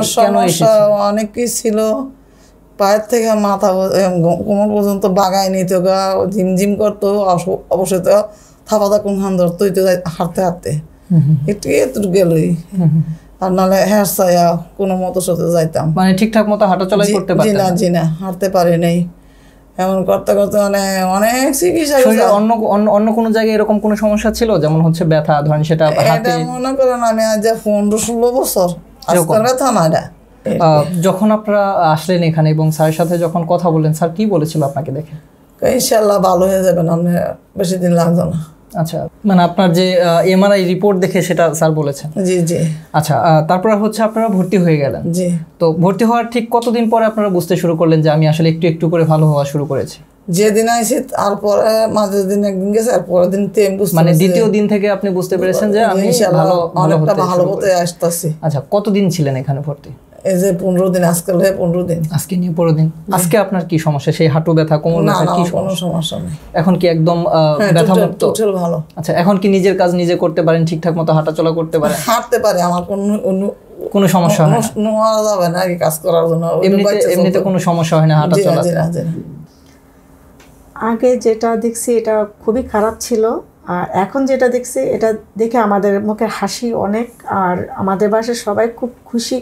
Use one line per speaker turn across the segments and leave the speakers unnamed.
সমস্যা অনেকই ছিল পায়ের থেকে মাথা কোমর পর্যন্ত বাগায় নিত গা ঝিমঝিম করতো অবশ্যই তো থাপা তা কোনখান ধরতো তো হাঁটতে হাঁটতে একটু একটু গেলই আর নাহলে হ্যাঁ ছায়া কোনো মতো সাথে যাইতাম মানে ঠিকঠাক মতো হাঁটা চলা করতে পারি না জি না হাঁটতে পারি নাই এমন করতে করতে মানে অনেক চিকিৎসা অন্য অন্য কোনো জায়গায় এরকম কোনো সমস্যা ছিল যেমন
হচ্ছে ব্যথা ধরেন সেটা
মনে করেন আমি আজ পনেরো ষোলো বছর
যখন আপনারা আসলেন এখানে এবং স্যারের সাথে যখন কথা বললেন স্যার কি বলেছিল আপনাকে
দেখে ইনশাল্লাহ ভালো হয়ে যাবেন আপনি বেশি দিন লাগবে না আচ্ছা মানে
আপনার যে এমআরআই রিপোর্ট দেখে সেটা স্যার বলেছেন জি জি
আচ্ছা তারপর
হচ্ছে আপনারা ভর্তি হয়ে গেলেন জি তো ভর্তি হওয়ার ঠিক কতদিন পরে আপনারা বুঝতে শুরু করলেন যে আমি আসলে একটু একটু করে ভালো হওয়া শুরু করেছি
যেদিন আইসি মাঝের দিন একদিন গেছে আর পরের দিন মানে দ্বিতীয় দিন
থেকে আপনি বুঝতে পেরেছেন যে আমি ভালো অনেকটা ভালো আসতেছি আচ্ছা কতদিন ছিলেন এখানে ভর্তি এই যে পনেরো দিন আজকাল হয়ে পনেরো দিন আজকে নিয়ে পনেরো দিন আজকে আপনার কি সমস্যা সেই হাঁটু ব্যথা কোমর ব্যথা কি সমস্যা এখন কি একদম হ্যাঁ, ব্যথা মুক্ত ভালো আচ্ছা এখন কি নিজের কাজ নিজে করতে পারেন ঠিকঠাক মতো হাঁটাচলা করতে পারেন
হাঁটতে পারে আমার কোনো কোনো সমস্যা হয় না যাবে না কাজ করার জন্য এমনিতে এমনিতে কোনো সমস্যা হয় না হাঁটাচলা
আগে যেটা দেখছি এটা খুবই খারাপ ছিল আর এখন যেটা দেখছি এটা দেখে আমাদের মুখে হাসি অনেক আর আমাদের বাসায় সবাই খুব খুশি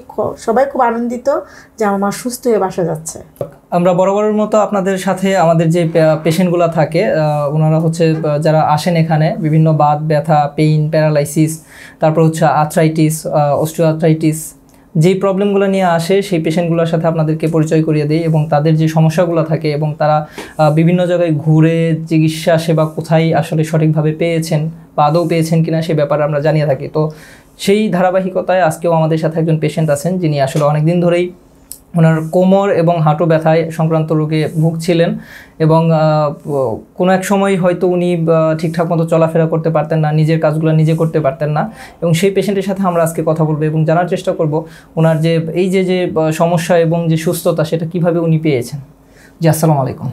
সবাই খুব আনন্দিত যে আমার মা সুস্থ হয়ে বাসা যাচ্ছে
আমরা বরাবরের মতো আপনাদের সাথে আমাদের যে পেশেন্টগুলো থাকে ওনারা হচ্ছে যারা আসেন এখানে বিভিন্ন বাত ব্যথা পেইন প্যারালাইসিস তারপর হচ্ছে আর্থ্রাইটিস অস্টিও আর্থ্রাইটিস যে প্রবলেমগুলো নিয়ে আসে সেই পেশেন্টগুলোর সাথে আপনাদেরকে পরিচয় করিয়ে দেয় এবং তাদের যে সমস্যাগুলো থাকে এবং তারা বিভিন্ন জায়গায় ঘুরে চিকিৎসা সেবা কোথায় আসলে সঠিকভাবে পেয়েছেন বা আদৌ পেয়েছেন কিনা সে ব্যাপারে আমরা জানিয়ে থাকি তো সেই ধারাবাহিকতায় আজকেও আমাদের সাথে একজন পেশেন্ট আছেন যিনি আসলে অনেক দিন ধরেই ওনার কোমর এবং হাঁটু ব্যথায় সংক্রান্ত রোগে ভুগছিলেন এবং কোনো এক সময় হয়তো উনি ঠিকঠাক মতো চলাফেরা করতে পারতেন না নিজের কাজগুলো নিজে করতে পারতেন না এবং সেই পেশেন্টের সাথে আমরা আজকে কথা বলবো এবং জানার চেষ্টা করব ওনার যে এই যে যে সমস্যা এবং যে সুস্থতা সেটা কিভাবে উনি পেয়েছেন জি আসসালামু আলাইকুম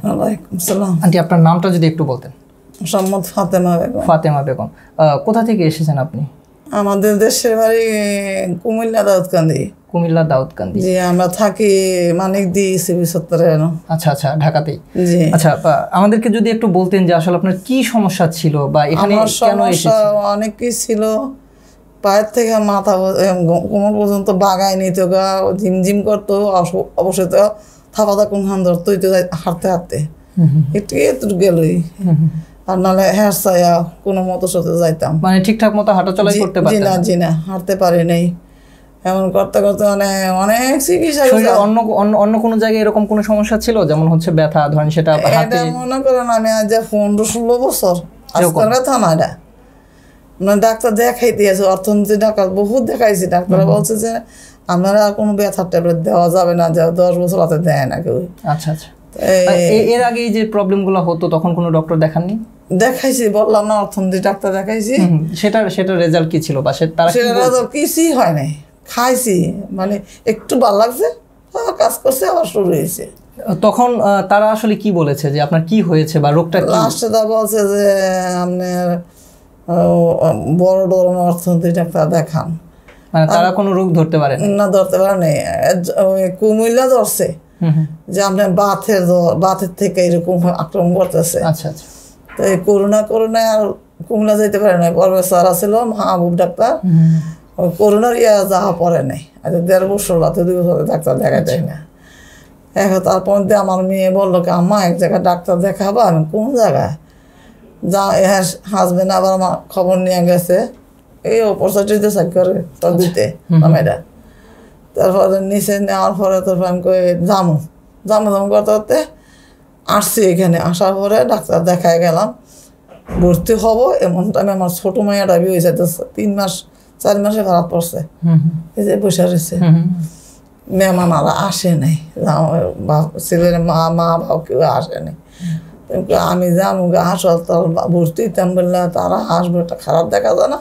সালাম আন্টি আপনার নামটা যদি একটু বলতেন সম্মত ফাতেমা বেগম ফাতেমা বেগম
কোথা থেকে এসেছেন আপনি আমাদের দেশের বাড়ি কুমিল্লা দাউদকান্দি কুমিল্লা দাউদকান্দি জি আমরা থাকি মানিক দি সিভি সত্তরে আচ্ছা আচ্ছা ঢাকাতে জি আচ্ছা
আমাদেরকে যদি একটু বলতেন যে আসলে আপনার কি সমস্যা ছিল বা এখানে কেন
অনেক কি ছিল পায়ের থেকে মাথা কোমর পর্যন্ত বাগায় নিত গা ঝিমঝিম করতো অবশ্যই তো থাপাতা কোন হান ধরতো হাঁটতে হাঁটতে একটু গেলই আর নাহলে হ্যাঁ ছায়া কোনো মতো সাথে যাইতাম মানে ঠিকঠাক মতো হাঁটাচলাই করতে পারি না জি না হাঁটতে পারি নাই এমন করতে করতে মানে
অনেক চিকিৎসা অন্য অন্য অন্য কোনো জায়গায় এরকম কোনো সমস্যা ছিল যেমন হচ্ছে ব্যথা ধরেন সেটা হাতে
মনে করেন আমি আজ যে পনেরো ষোলো বছর ব্যথা না এটা মানে ডাক্তার দেখাই দিয়েছে অর্থনীতি ডাক্তার বহুত দেখাইছি ডাক্তার বলছে যে আপনারা কোনো ব্যথার ট্যাবলেট দেওয়া যাবে না যে দশ বছর হাতে দেয় না কেউ আচ্ছা আচ্ছা এর আগে যে প্রবলেমগুলো হতো তখন কোনো ডক্টর দেখাননি দেখাইছি বললাম না অর্থনীতি ডাক্তার দেখাইছি
সেটার সেটার রেজাল্ট কি ছিল বা তারা সেটা রেজাল্ট
কিছুই হয় নাই খাইছি মানে একটু ভাল লাগছে কাজ করছে আবার শুরু হয়েছে
তখন তারা আসলে কি বলেছে যে আপনার কি হয়েছে বা রোগটা লাস্টে
তা বলছে যে আপনার বড় ধরনের অর্থনীতি ডাক্তার দেখান মানে তারা কোনো রোগ ধরতে পারে না ধরতে পারে না কুমিল্লা ধরছে Mm-hmm. যে আপনার বাথের বাথের থেকে এরকম আক্রমণ করতেছে আচ্ছা আচ্ছা তো এই করোনা করোনায় আর কুমলা যেতে পারে না পরে স্যার আছিল মাহবুব ডাক্তার mm-hmm। করোনার ইয়া যাওয়া পরে নাই আচ্ছা দেড় বছর বা দুই বছর ডাক্তার দেখা যায় না আচ্ছা। এখন তারপর দিয়ে আমার মেয়ে বললো কি আমা এক জায়গায় ডাক্তার দেখাবো আমি কোন জায়গায় যা হ্যাঁ হাজবেন্ড আবার আমার খবর নিয়ে গেছে এই অপরচুনিটি সাক্ষর তো দিতে আমার তারপরে নিচে নেওয়ার পরে তারপর আমি কই জামু জামু জামু করতে করতে আসছি এখানে আসার পরে ডাক্তার দেখায় গেলাম ভর্তি হবো এমন টাইমে আমার ছোটো মেয়েটা বিয়ে হয়েছে তিন মাস চার মাসে ভাড়া পড়ছে এই যে বসে রয়েছে ম্যাম আর আসে নাই ছেলের মা মা বাবা কেউ আসে নাই আমি জানো হাসপাতাল ভর্তি হইতাম বললে তারা হাসবে খারাপ দেখা যায় না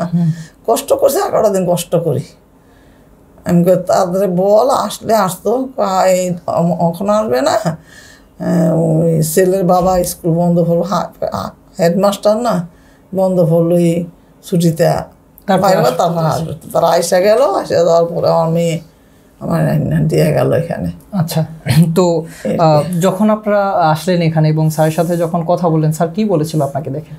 কষ্ট করছে এগারোটা দিন কষ্ট করি আমি তাদের বল আসলে আসতো এই কখন আসবে না ওই ছেলের বাবা স্কুল বন্ধ করলো হেডমাস্টার না বন্ধ করলো এই ছুটিতে পাইবা তারপর আসবে তারা আইসা গেল আইসা যাওয়ার পরে আমার মেয়ে আমার দিয়ে গেল এখানে আচ্ছা তো যখন আপনারা আসলেন এখানে এবং
স্যারের সাথে যখন কথা বললেন স্যার কি বলেছিল আপনাকে দেখে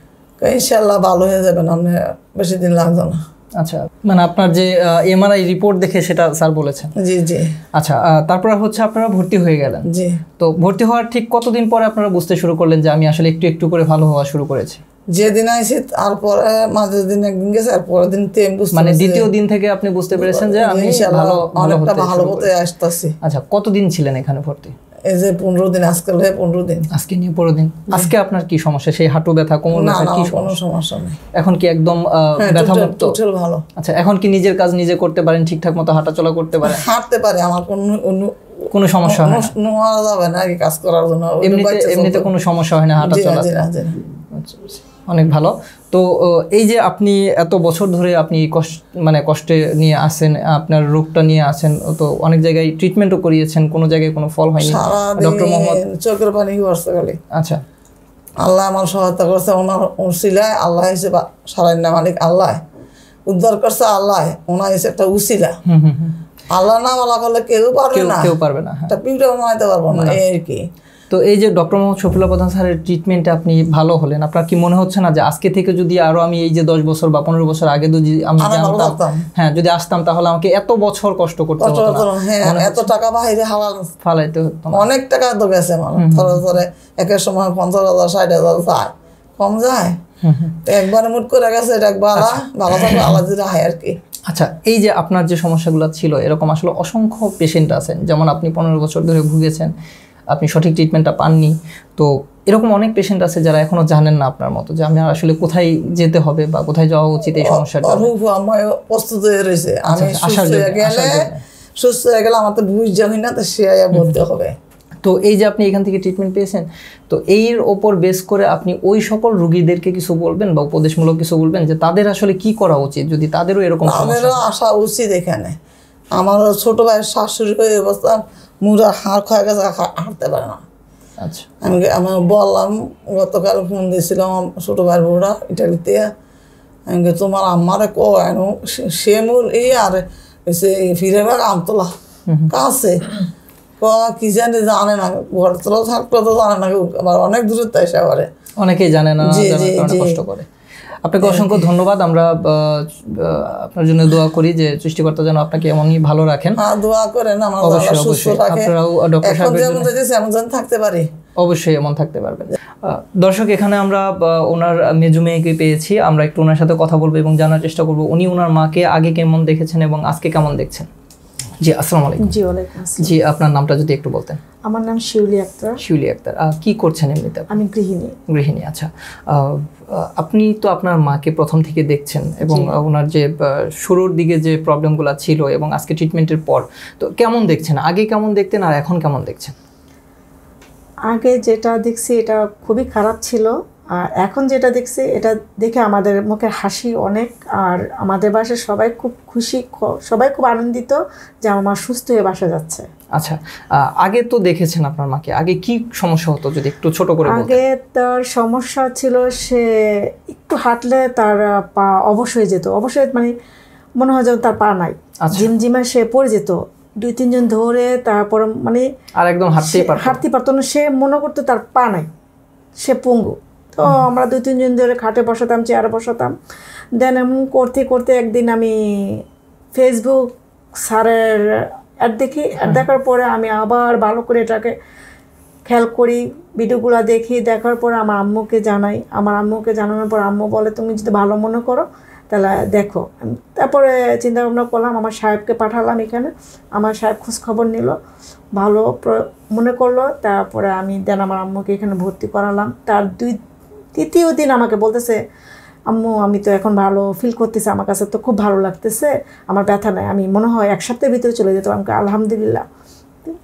ইনশাল্লাহ ভালো হয়ে যাবেন আপনি বেশি
দিন লাগতো না আচ্ছা
মানে আপনার যে এমআরআই রিপোর্ট দেখে সেটা স্যার বলেছেন জি জি আচ্ছা তারপর হচ্ছে আপনারা ভর্তি হয়ে গেলেন জি তো ভর্তি হওয়ার ঠিক কতদিন পরে আপনারা বুঝতে শুরু করলেন যে আমি আসলে একটু একটু করে ভালো হওয়া শুরু করেছি
যেদিন আইছি তারপর মাঝের দিন একদিন গেছে আর পরের দিন তো বুঝতে মানে দ্বিতীয় দিন থেকে আপনি বুঝতে পেরেছেন যে আমি ভালো ভালো হতে আসতেছি আচ্ছা কতদিন ছিলেন এখানে ভর্তি এই যে পনেরো দিন আজকে হলে পনেরো দিন আজকে নিয়ে
পনেরো দিন আজকে আপনার কি সমস্যা সেই হাঁটু ব্যথা কোমর ব্যথা কি কোনো সমস্যা নেই এখন কি একদম ব্যথা মুক্ত টোটাল ভালো আচ্ছা এখন কি নিজের কাজ নিজে করতে পারেন ঠিকঠাক মতো হাঁটাচলা করতে পারেন হাঁটতে পারে
আমার কোনো অন্য
কোনো সমস্যা হয় না
যাবে না কাজ করার জন্য এমনিতে এমনিতে কোনো
সমস্যা হয় না হাঁটাচলা আচ্ছা, আচ্ছা। অনেক ভালো তো এই যে আপনি এত বছর ধরে আপনি কষ্ট মানে কষ্টে নিয়ে আসেন আপনার রোগটা নিয়ে আসেন তো অনেক জায়গায় ট্রিটমেন্টও করিয়েছেন কোনো জায়গায় কোনো ফল হয়নি ডক্টর মোহাম্মদ
চোখের পানি বর্ষাকালে আচ্ছা আল্লাহ আমার সহায়তা করছে ওনার উসিলায় আল্লাহ হিসেবে সারাই না মালিক আল্লাহ উদ্ধার করছে আল্লাহ ওনার হিসেবে একটা উশিলা আল্লাহ না আল্লাহ করলে কেউ পারবে না কেউ পারবে না হ্যাঁ। একটা পিঁপড়ে মাইতে পারবো না এই আর কি তো এই যে ডক্টর মোহাম্মদ শফিলা প্রধান
স্যারের ট্রিটমেন্টে আপনি ভালো হলেন আপনার কি মনে হচ্ছে না যে আজকে থেকে যদি আরো আমি এই যে দশ বছর বা পনেরো বছর আগে যদি আমি জানতাম হ্যাঁ যদি আসতাম তাহলে আমাকে এত বছর কষ্ট করতে হতো হ্যাঁ এত
টাকা বাইরে হালাল ফালাইতে হতো অনেক টাকা তো গেছে মানে ধরে ধরে একের সময় পঞ্চাশ হাজার ষাট হাজার যায় কম যায় একবার মুট করে গেছে এটা একবার আচ্ছা। ভালো থাকবে আলাদা রায় আর কি
আচ্ছা এই যে আপনার যে সমস্যাগুলো ছিল এরকম আসলে অসংখ্য পেশেন্ট আছেন যেমন আপনি পনেরো বছর ধরে ভুগেছেন আপনি সঠিক ট্রিটমেন্টটা পাননি তো এরকম অনেক পেশেন্ট আছে যারা এখনও জানেন না আপনার মতো যে আমি আসলে কোথায় যেতে হবে বা কোথায় যাওয়া উচিত এই সমস্যাটা
আমার প্রস্তুত হয়ে রয়েছে আচ্ছা, আমি আচ্ছা, সুস্থ গেলে সুস্থ হয়ে গেলে আমার তো বুঝ জানি না তো সে বলতে হবে তো এই যে আপনি এখান থেকে ট্রিটমেন্ট পেয়েছেন তো
এর ওপর বেস করে আপনি ওই সকল রুগীদেরকে কিছু বলবেন বা উপদেশমূলক কিছু বলবেন যে তাদের আসলে কি করা উচিত যদি তাদেরও এরকম আমাদেরও
আসা উচিত এখানে আমার ছোট ভাইয়ের শাশুড়ি অবস্থা মুরা হাড় খয়ে গেছে হাঁটতে পারে না আচ্ছা আমি আমি বললাম গতকাল ফোন দিয়েছিলাম আমার ছোটো ভাই বউরা ইটালিতে আমি তোমার আমারে কো সে মূল এই আর সে ফিরে বার আমতলা কাছে কি জানি জানে না ঘর তোলা থাকলে তো জানে না আবার অনেক দূরে তাই সে
অনেকেই জানে না কষ্ট করে আপনাকে অসংখ্য ধন্যবাদ আমরা আপনার জন্য দোয়া করি যে সৃষ্টিকর্তা যেন আপনাকে এমনই ভালো রাখেন
দোয়া করেন অবশ্যই আপনারাও ডক্টর থাকতে পারি
অবশ্যই এমন থাকতে পারবেন দর্শক এখানে আমরা ওনার মেজু মেয়েকে পেয়েছি আমরা একটু ওনার সাথে কথা বলবো এবং জানার চেষ্টা করবো উনি ওনার মাকে আগে কেমন দেখেছেন এবং আজকে কেমন দেখছেন জি আসসালামু আলাইকুম জি ওয়ালাইকুম জি আপনার নামটা যদি একটু বলতেন
আমার নাম শিউলি আক্তার
শিউলি আক্তার কি করছেন এমনিতে আমি গৃহিণী গৃহিণী আচ্ছা আপনি তো আপনার মাকে প্রথম থেকে দেখছেন এবং ওনার যে শুরুর দিকে যে প্রবলেমগুলো ছিল এবং আজকে ট্রিটমেন্টের পর তো কেমন দেখছেন আগে কেমন দেখতেন আর এখন কেমন দেখছেন
আগে যেটা দেখছি এটা খুবই খারাপ ছিল আর এখন যেটা দেখছি এটা দেখে আমাদের মুখে হাসি অনেক আর আমাদের বাসায় সবাই খুব খুশি সবাই খুব আনন্দিত যে আমার মা সুস্থ হয়ে বাসা যাচ্ছে
আচ্ছা আগে তো দেখেছেন আপনার মাকে আগে কি সমস্যা হতো যদি একটু ছোট করে আগে
তার সমস্যা ছিল সে একটু হাঁটলে তার পা অবশ্যই যেত অবশ্যই মানে মনে হয় যেন তার পা নাই আচ্ছা। ঝিমঝিমে সে পড়ে যেত দুই তিনজন ধরে তারপর মানে আর একদম হাঁটতেই হাঁটতে পারতো না সে মনে করতো তার পা নাই সে পঙ্গু তো আমরা দু তিনজন ধরে খাটে বসাতাম চেয়ারে বসাতাম দেন এমন করতে করতে একদিন আমি ফেসবুক স্যারের অ্যাড দেখি অ্যাড দেখার পরে আমি আবার ভালো করে এটাকে খেয়াল করি ভিডিওগুলো দেখি দেখার পর আমার আম্মুকে জানাই আমার আম্মুকে জানানোর পর আম্মু বলে তুমি যদি ভালো মনে করো তাহলে দেখো তারপরে চিন্তা ভাবনা করলাম আমার সাহেবকে পাঠালাম এখানে আমার সাহেব খোঁজখবর নিল ভালো মনে করলো তারপরে আমি দেন আমার আম্মুকে এখানে ভর্তি করালাম তার দুই তৃতীয় দিন আমাকে বলতেছে আম্মু আমি তো এখন ভালো ফিল করতেছি আমার কাছে তো খুব ভালো লাগতেছে আমার ব্যথা নাই আমি মনে হয় এক সপ্তাহের ভিতরে চলে যেতাম আমাকে আলহামদুলিল্লাহ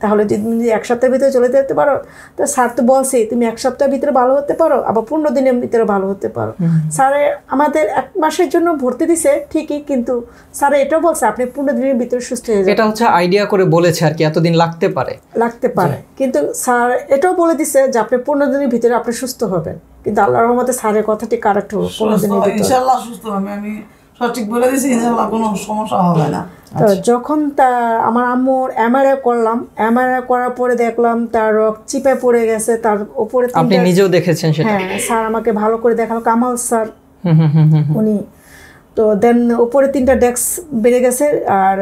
তাহলে যদি তুমি এক সপ্তাহের ভিতরে চলে যেতে পারো তা স্যার তো বলছে তুমি এক সপ্তাহের ভিতরে ভালো হতে পারো আবার পনেরো দিনের ভিতরে ভালো হতে পারো স্যারে আমাদের এক মাসের জন্য ভর্তি দিছে ঠিকই কিন্তু স্যারে এটাও বলছে আপনি পনেরো দিনের ভিতরে সুস্থ হয়ে যাবেন এটা
হচ্ছে আইডিয়া করে বলেছে আর কি এতদিন লাগতে পারে
লাগতে পারে কিন্তু স্যার এটাও বলে দিছে যে আপনি পনেরো দিনের ভিতরে আপনি সুস্থ হবেন কিন্তু আল্লাহর রহমতে স্যারের কথাটি কারেক্ট হবে পনেরো দিনের ভিতরে ইনশাআল্লাহ
সুস্থ হবে আমি সঠিক বলে দিছি ইনশাল্লাহ কোনো সমস্যা হবে না
তো আচ্ছা। যখন তা আমার আম্মুর এমআরআই করলাম এমআরআই করার পরে দেখলাম তার রক চিপে পড়ে গেছে তার উপরে আপনি নিজেও
দেখেছেন সেটা হ্যাঁ
স্যার আমাকে ভালো করে দেখালো কামাল স্যার উনি তো দেন উপরে তিনটা ডেস্ক বেড়ে গেছে আর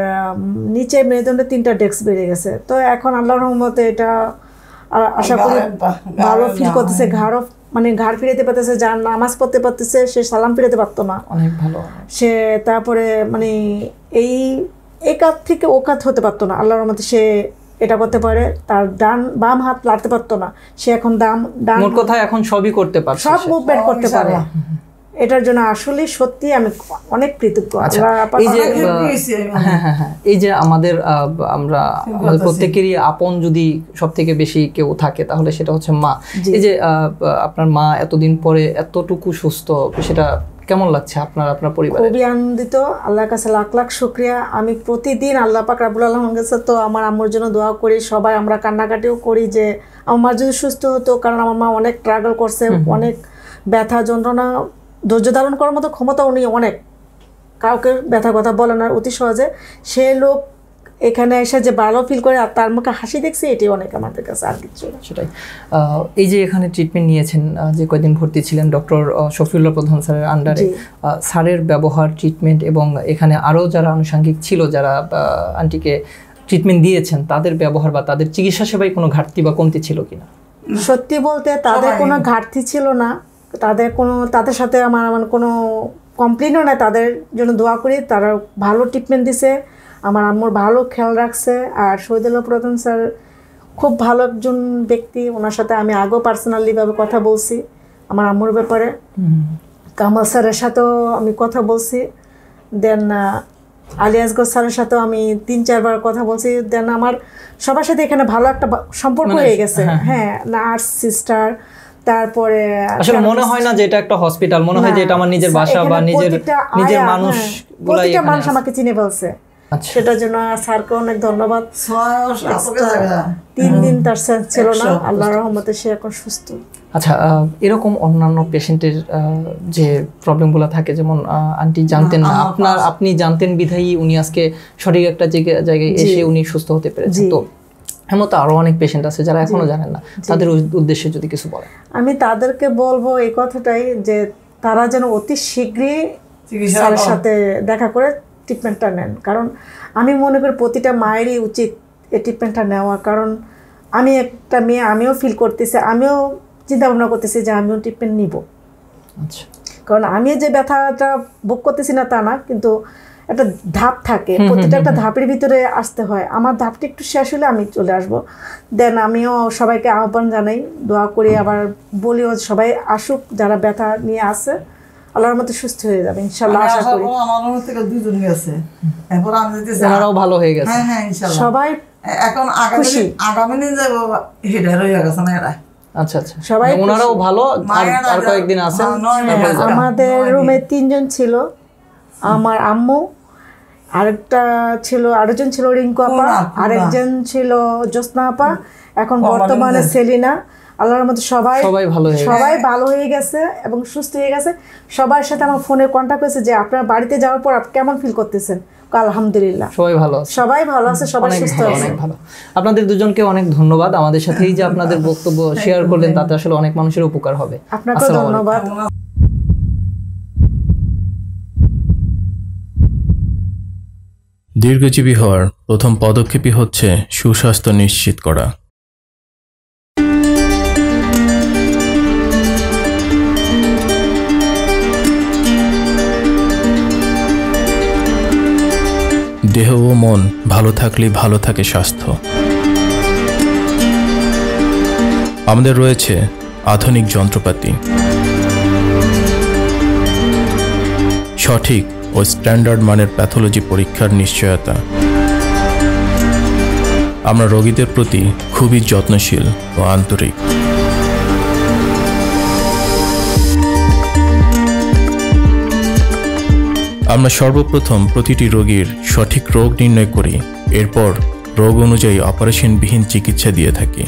নিচে মেরুদণ্ডে তিনটা ডেক্স বেড়ে গেছে তো এখন আল্লাহর রহমতে এটা আশা করি ভালো ফিল করতেছে ঘাড়ও মানে ঘাড় ফিরাইতে পারতেছে যার নামাজ পড়তে পারতেছে সে সালাম ফিরাতে পারতো না অনেক ভালো সে তারপরে মানে এই একাত থেকে ওকাত হতে পারতো না আল্লাহর মধ্যে সে এটা করতে পারে তার ডান বাম হাত লাড়তে পারতো না সে এখন দাম ডান কথা
এখন সবই করতে পারে সব মুভমেন্ট করতে পারে
এটার জন্য আসলে সত্যি আমি অনেক কৃতজ্ঞ আচ্ছা, এই যে হ্যাঁ, হ্যাঁ, হ্যাঁ,
এই যে আমাদের আমরা আমাদের মানে প্রত্যেকেরই আপন যদি সব থেকে বেশি কেউ থাকে তাহলে সেটা হচ্ছে মা এই যে আপনার মা এতদিন পরে এতটুকু সুস্থ সেটা কেমন লাগছে আপনার আপনার পরিবার
খুবই আনন্দিত আল্লাহর কাছে লাখ লাখ শুক্রিয়া আমি প্রতিদিন আল্লাহ পাক রাবুল আলমের কাছে তো আমার আম্মুর জন্য দোয়া করি সবাই আমরা কান্নাকাটিও করি যে আমার যদি সুস্থ হতো কারণ আমার মা অনেক ট্রাগল করছে অনেক ব্যথা যন্ত্রণা ধৈর্য ধারণ করার মতো ক্ষমতা উনি অনেক কাউকে ব্যথা কথা বলেন আর অতি সহজে সে লোক এখানে এসে যে ভালো ফিল করে আর তার মুখে হাসি দেখছে এটি অনেক আমাদের কাছে আর কিছু সেটাই
এই যে এখানে ট্রিটমেন্ট নিয়েছেন যে কয়েকদিন ভর্তি ছিলেন ডক্টর শফিউল্লাহ প্রধান স্যারের আন্ডারে স্যারের ব্যবহার ট্রিটমেন্ট এবং এখানে আরও যারা আনুষঙ্গিক ছিল যারা আন্টিকে ট্রিটমেন্ট দিয়েছেন তাদের ব্যবহার বা তাদের চিকিৎসা সেবায় কোনো ঘাটতি বা কমতি ছিল কিনা
সত্যি বলতে তাদের কোনো ঘাটতি ছিল না তাদের কোনো তাদের সাথে আমার আমার কোনো কমপ্লেনও নাই তাদের জন্য দোয়া করি তারা ভালো ট্রিটমেন্ট দিছে আমার আম্মুর ভালো খেয়াল রাখছে আর শহীদুল্লাহ প্রধান স্যার খুব ভালো একজন ব্যক্তি ওনার সাথে আমি আগেও পার্সোনালিভাবে কথা বলছি আমার আম্মুর ব্যাপারে কামাল স্যারের সাথেও আমি কথা বলছি দেন আলিয়াসগঞ্জ স্যারের সাথেও আমি তিন চারবার কথা বলছি দেন আমার সবার সাথে এখানে ভালো একটা সম্পর্ক মানে হয়ে গেছে হ্যাঁ, হ্যাঁ নার্স সিস্টার তারপরে আসলে মনে হয় না
যে এটা একটা হসপিটাল মনে হয় যে এটা আমার নিজের বাসা বা নিজের নিজের হ্যাঁ, মানুষ প্রতিটা মানুষ
আমাকে চিনে ফেলছে আচ্ছা। সেটার জন্য স্যারকে অনেক ধন্যবাদ তিন দিন তার স্যার ছিল না আল্লাহ রহমতে সে এখন সুস্থ
আচ্ছা এরকম অন্যান্য পেশেন্টের যে প্রবলেমগুলো থাকে যেমন আন্টি জানতেন না আপনার আপনি জানতেন বিধায়ী উনি আজকে সঠিক একটা জায়গায় এসে উনি সুস্থ হতে পেরেছেন তো এমন তো অনেক পেশেন্ট আছে যারা এখনও জানেন না তাদের উদ্দেশ্যে যদি কিছু বলে
আমি তাদেরকে বলবো এই কথাটাই যে তারা যেন অতি শীঘ্রই চিকিৎসার সাথে দেখা করে ট্রিটমেন্টটা নেন কারণ আমি মনে করি প্রতিটা মায়েরই উচিত এই ট্রিটমেন্টটা নেওয়া কারণ আমি একটা মেয়ে আমিও ফিল করতেছি আমিও চিন্তা ভাবনা করতেছি যে আমিও ট্রিটমেন্ট নিব আচ্ছা কারণ আমি যে ব্যথাটা বুক করতেছি না তা না কিন্তু একটা ধাপ থাকে প্রতিটা একটা ধাপের ভিতরে আসতে হয় আমার ধাপটি একটু শেষ হলে আমি চলে আসব দেন আমিও সবাইকে আহ্বান জানাই দোয়া করি আবার বলিও সবাই আসুক যারা ব্যথা নিয়ে আসে আল্লাহর মতো সুস্থ হয়ে যাবে আশা করি
আমার থেকে দুজন গেছে এখন আমি যদি হ্যাঁ, ভালো হয়ে গেছে হ্যাঁ হ্যাঁ সবাই এখন আগামী আগামী দিন যাব হেডার হয়ে গেছে না এরা আচ্ছা, আচ্ছা। মানে ওনারাও ভালো হ্যাঁ, হ্যাঁ, আমাদের
রুমে তিনজন ছিল আমার আম্মু আরেকটা ছিল আরেকজন ছিল রিঙ্কু আপা আরেকজন ছিল জ্যোৎস্না আপা এখন মানে বর্তমানে হ্যাঁ। সেলিনা আল্লাহর মধ্যে সবাই সবাই ভালো সবাই ভালো হয়ে গেছে এবং সুস্থ হয়ে গেছে সবার সাথে আমার ফোনে কন্ট্যাক্ট হয়েছে যে আপনার বাড়িতে যাওয়ার পর কেমন ফিল করতেছেন আলহামদুলিল্লাহ সবাই ভালো সবাই ভালো আছে সবাই সুস্থ আছে অনেক ভালো
আপনাদের দুজনকে অনেক ধন্যবাদ আমাদের সাথেই যে আপনাদের বক্তব্য শেয়ার করলেন তাতে আসলে অনেক মানুষের উপকার হবে আপনাকে ধন্যবাদ
দীর্ঘজীবী হওয়ার প্রথম পদক্ষেপই হচ্ছে সুস্বাস্থ্য নিশ্চিত করা দেহ ও মন ভালো থাকলে ভালো থাকে স্বাস্থ্য আমাদের রয়েছে আধুনিক যন্ত্রপাতি সঠিক ও স্ট্যান্ডার্ড মানের প্যাথোলজি পরীক্ষার নিশ্চয়তা আমরা রোগীদের প্রতি খুবই যত্নশীল ও আন্তরিক আমরা সর্বপ্রথম প্রতিটি রোগীর সঠিক রোগ নির্ণয় করি এরপর রোগ অনুযায়ী অপারেশনবিহীন চিকিৎসা দিয়ে থাকি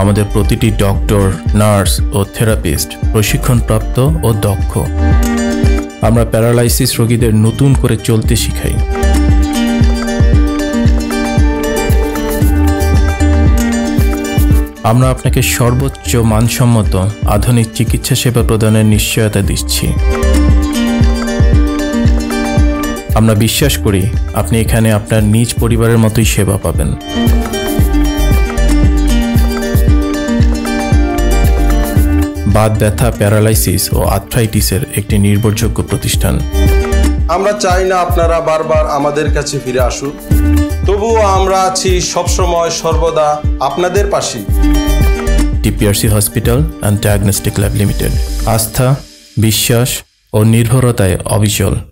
আমাদের প্রতিটি ডক্টর নার্স ও থেরাপিস্ট প্রশিক্ষণপ্রাপ্ত ও দক্ষ আমরা প্যারালাইসিস রোগীদের নতুন করে চলতে শিখাই আমরা আপনাকে সর্বোচ্চ মানসম্মত আধুনিক চিকিৎসা সেবা প্রদানের নিশ্চয়তা দিচ্ছি আমরা বিশ্বাস করি আপনি এখানে আপনার নিজ পরিবারের মতোই সেবা পাবেন বাদ ব্যথা প্যারালাইসিস ও আর্থ্রাইটিসের একটি নির্ভরযোগ্য প্রতিষ্ঠান আমরা চাই না আপনারা বারবার আমাদের কাছে ফিরে আসুন তবুও আমরা আছি সবসময় সর্বদা আপনাদের পাশে TPRC hospital and diagnostic lab limited আস্থা বিশ্বাস ও নির্ভরতায় অবিচল